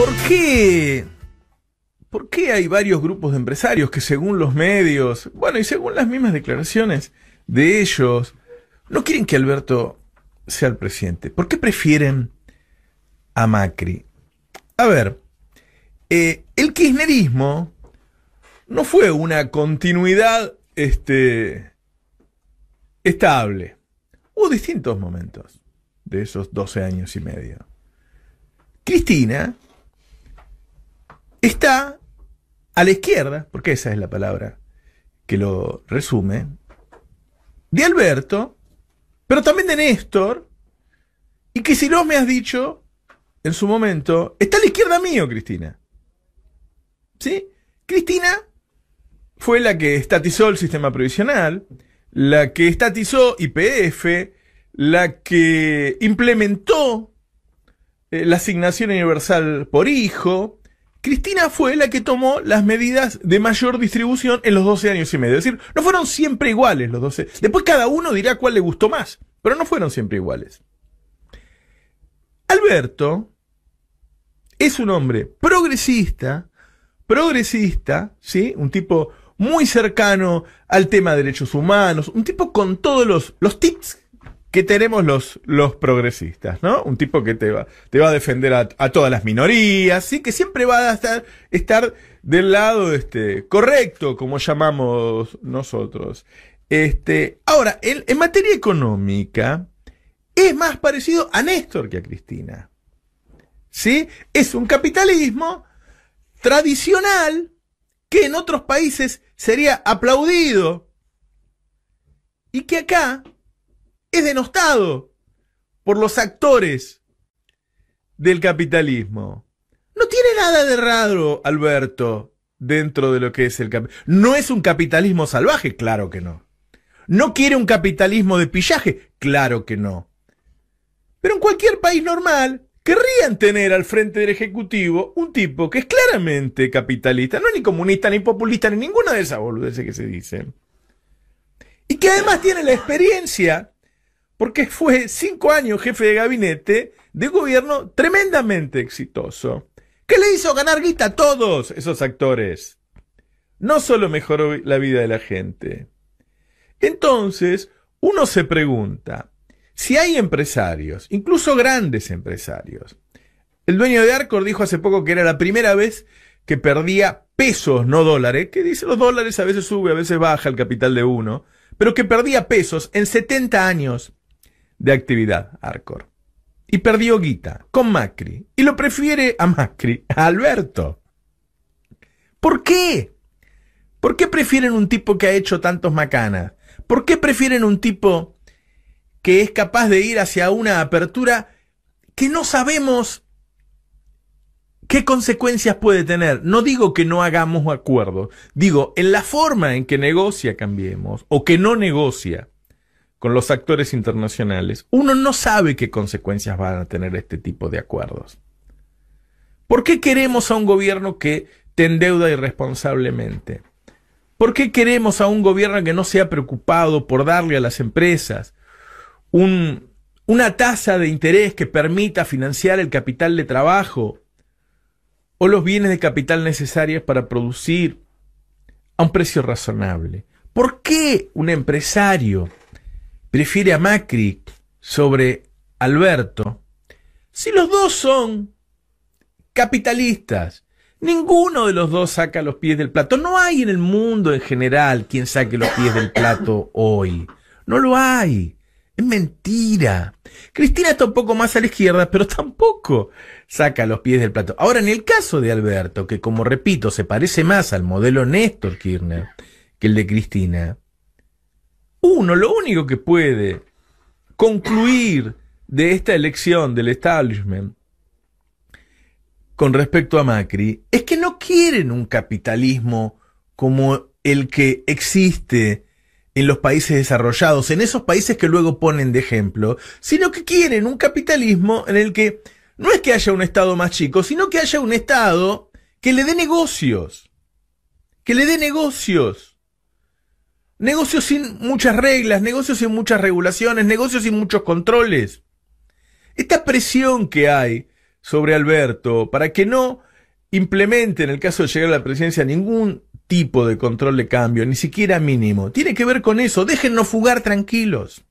¿Por qué? hay varios grupos de empresarios que según los medios, bueno, y según las mismas declaraciones de ellos, no quieren que Alberto sea el presidente? ¿Por qué prefieren a Macri? A ver, eh, el kirchnerismo no fue una continuidad este, estable. Hubo distintos momentos de esos 12 años y medio. Cristina está a la izquierda, porque esa es la palabra que lo resume, de Alberto, pero también de Néstor, y que si no me has dicho en su momento, está a la izquierda mío, Cristina. ¿Sí? Cristina fue la que estatizó el sistema previsional, la que estatizó IPF, la que implementó eh, la asignación universal por hijo, Cristina fue la que tomó las medidas de mayor distribución en los 12 años y medio. Es decir, no fueron siempre iguales los 12. Después cada uno dirá cuál le gustó más, pero no fueron siempre iguales. Alberto es un hombre progresista, progresista, ¿sí? Un tipo muy cercano al tema de derechos humanos, un tipo con todos los, los tips que tenemos los, los progresistas, ¿no? Un tipo que te va, te va a defender a, todas las minorías, ¿sí? Que siempre va a estar, estar del lado este, correcto, como llamamos nosotros. Este, ahora, en materia económica, es más parecido a Néstor que a Cristina. ¿Sí? Es un capitalismo tradicional que en otros países sería aplaudido y que acá es denostado por los actores del capitalismo. No tiene nada de raro, Alberto, dentro de lo que es el capitalismo. No es un capitalismo salvaje, claro que no. No quiere un capitalismo de pillaje, claro que no. Pero en cualquier país normal, querrían tener al frente del Ejecutivo un tipo que es claramente capitalista, no es ni comunista, ni populista, ni ninguna de esas boludeces que se dicen. Y que además tiene la experiencia porque fue cinco años jefe de gabinete de gobierno tremendamente exitoso. ¿Qué le hizo ganar guita a todos esos actores? No solo mejoró la vida de la gente. Entonces, uno se pregunta, si hay empresarios, incluso grandes empresarios, el dueño de Arcor dijo hace poco que era la primera vez que perdía pesos, no dólares, que dice los dólares a veces sube, a veces baja el capital de uno, pero que perdía pesos en 70 años de actividad Arcor. Y perdió guita con Macri. Y lo prefiere a Macri, a Alberto. ¿Por qué? ¿Por qué prefieren un tipo que ha hecho tantos macanas? ¿Por qué prefieren un tipo que es capaz de ir hacia una apertura que no sabemos qué consecuencias puede tener? No digo que no hagamos acuerdos, digo, en la forma en que negocia cambiemos o que no negocia con los actores internacionales, uno no sabe qué consecuencias van a tener este tipo de acuerdos. ¿Por qué queremos a un gobierno que te endeuda irresponsablemente? ¿Por qué queremos a un gobierno que no sea preocupado por darle a las empresas una tasa de interés que permita financiar el capital de trabajo o los bienes de capital necesarios para producir a un precio razonable? ¿Por qué un empresario prefiere a Macri sobre Alberto, si los dos son capitalistas, ninguno de los dos saca los pies del plato. No hay en el mundo en general quien saque los pies del plato hoy. No lo hay. Es mentira. Cristina está un poco más a la izquierda, pero tampoco saca los pies del plato. Ahora, en el caso de Alberto, que como repito, se parece más al modelo Néstor Kirchner que el de Cristina, uno lo único que puede concluir de esta elección del establishment con respecto a Macri es que no quieren un capitalismo como el que existe en los países desarrollados, en esos países que luego ponen de ejemplo, sino que quieren un capitalismo en el que no es que haya un Estado más chico, sino que haya un Estado que le dé negocios, que le dé negocios Negocios sin muchas reglas, negocios sin muchas regulaciones, negocios sin muchos controles. Esta presión que hay sobre Alberto para que no implemente, en el caso de llegar a la presidencia, ningún tipo de control de cambio, ni siquiera mínimo, tiene que ver con eso. Déjennos fugar tranquilos.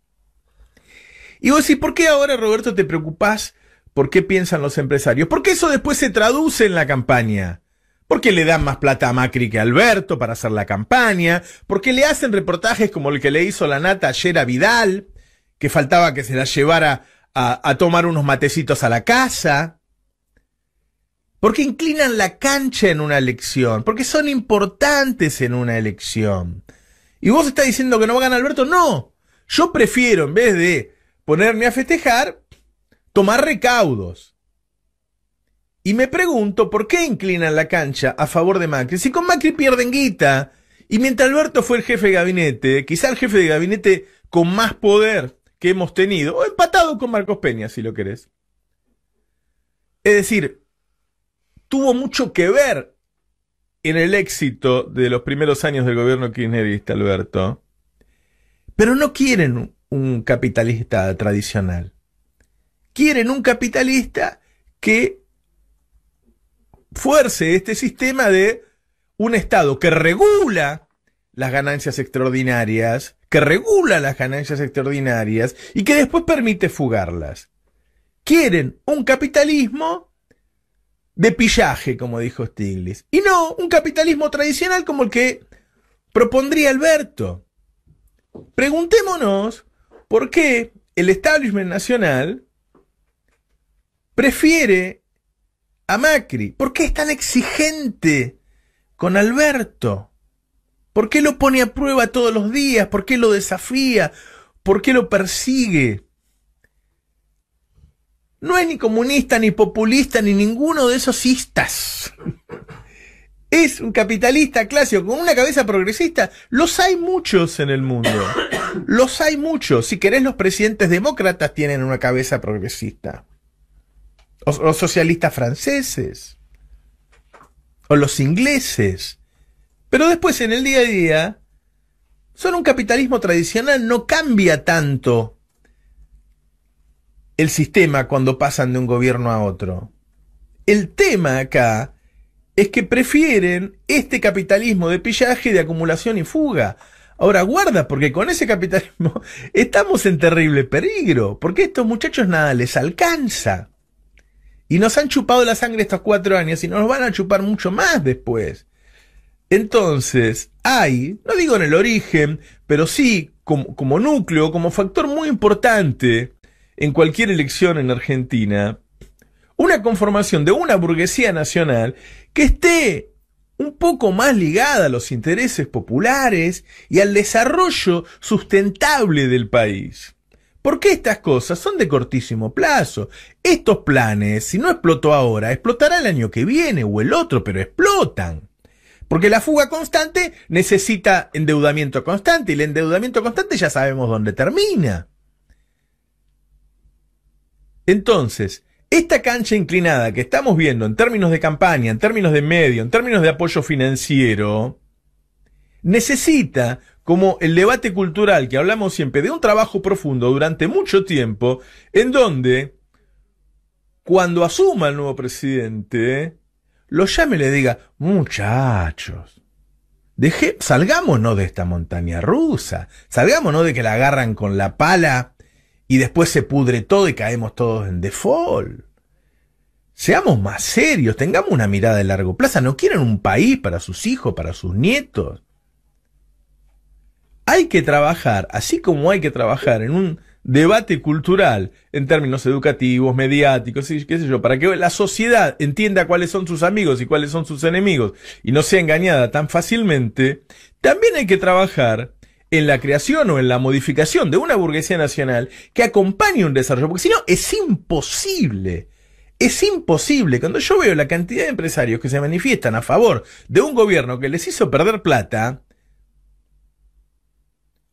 Y vos decís, ¿por qué ahora, Roberto, te preocupás por qué piensan los empresarios? Porque eso después se traduce en la campaña porque le dan más plata a Macri que a Alberto para hacer la campaña, porque le hacen reportajes como el que le hizo la nata ayer a Vidal, que faltaba que se la llevara a, tomar unos matecitos a la casa, porque inclinan la cancha en una elección, porque son importantes en una elección. Y vos estás diciendo que no va a ganar Alberto, no. Yo prefiero, en vez de ponerme a festejar, tomar recaudos. Y me pregunto por qué inclinan la cancha a favor de Macri. Si con Macri pierden guita. Y mientras Alberto fue el jefe de gabinete, quizá el jefe de gabinete con más poder que hemos tenido, o empatado con Marcos Peña, si lo querés. Es decir, tuvo mucho que ver en el éxito de los primeros años del gobierno kirchnerista, Alberto. Pero no quieren un capitalista tradicional. Quieren un capitalista que fuerce este sistema de un Estado que regula las ganancias extraordinarias, que regula las ganancias extraordinarias y que después permite fugarlas. Quieren un capitalismo de pillaje, como dijo Stiglitz, y no un capitalismo tradicional como el que propondría Alberto. Preguntémonos por qué el establishment nacional prefiere a Macri? ¿Por qué es tan exigente con Alberto? ¿Por qué lo pone a prueba todos los días? ¿Por qué lo desafía? ¿Por qué lo persigue? No es ni comunista, ni populista, ni ninguno de esos istas. Es un capitalista clásico con una cabeza progresista. Los hay muchos en el mundo. Los hay muchos. Si querés, los presidentes demócratas tienen una cabeza progresista los socialistas franceses, o los ingleses. Pero después en el día a día, son un capitalismo tradicional, no cambia tanto el sistema cuando pasan de un gobierno a otro. El tema acá es que prefieren este capitalismo de pillaje, de acumulación y fuga. Ahora guarda, porque con ese capitalismo estamos en terrible peligro, porque a estos muchachos nada les alcanza. Y nos han chupado la sangre estos cuatro años y nos van a chupar mucho más después. Entonces, hay, no digo en el origen, pero sí como, núcleo, como factor muy importante en cualquier elección en Argentina, una conformación de una burguesía nacional que esté un poco más ligada a los intereses populares y al desarrollo sustentable del país. Porque estas cosas son de cortísimo plazo. Estos planes, si no explotó ahora, explotará el año que viene o el otro, pero explotan. Porque la fuga constante necesita endeudamiento constante y el endeudamiento constante ya sabemos dónde termina. Entonces, esta cancha inclinada que estamos viendo en términos de campaña, en términos de medio, en términos de apoyo financiero, necesita como el debate cultural que hablamos siempre, de un trabajo profundo durante mucho tiempo, en donde cuando asuma el nuevo presidente, lo llame y le diga, muchachos, deje, salgámonos de esta montaña rusa, salgámonos de que la agarran con la pala y después se pudre todo y caemos todos en default. Seamos más serios, tengamos una mirada de largo plazo, no quieren un país para sus hijos, para sus nietos hay que trabajar, así como hay que trabajar en un debate cultural en términos educativos, mediáticos, y qué sé yo, para que la sociedad entienda cuáles son sus amigos y cuáles son sus enemigos y no sea engañada tan fácilmente, también hay que trabajar en la creación o en la modificación de una burguesía nacional que acompañe un desarrollo, porque si no es imposible. Es imposible. Cuando yo veo la cantidad de empresarios que se manifiestan a favor de un gobierno que les hizo perder plata,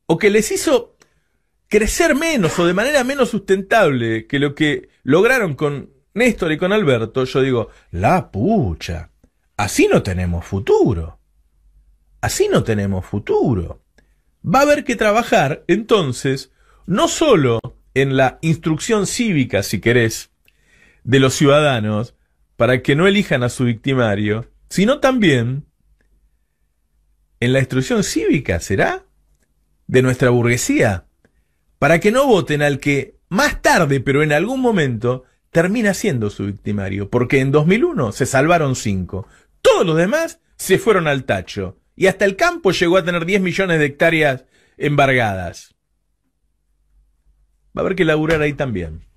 o que les hizo crecer menos o de manera menos sustentable que lo que lograron con Néstor y con Alberto, yo digo, la pucha, así no tenemos futuro. Así no tenemos futuro. Va a haber que trabajar entonces no solo en la instrucción cívica, si querés, de los ciudadanos para que no elijan a su victimario, sino también en la instrucción cívica, ¿será? de nuestra burguesía, para que no voten al que más tarde, pero en algún momento, termina siendo su victimario, porque en 2001 se salvaron cinco. Todos los demás se fueron al tacho, y hasta el campo llegó a tener 10 millones de hectáreas embargadas. Va a haber que laburar ahí también.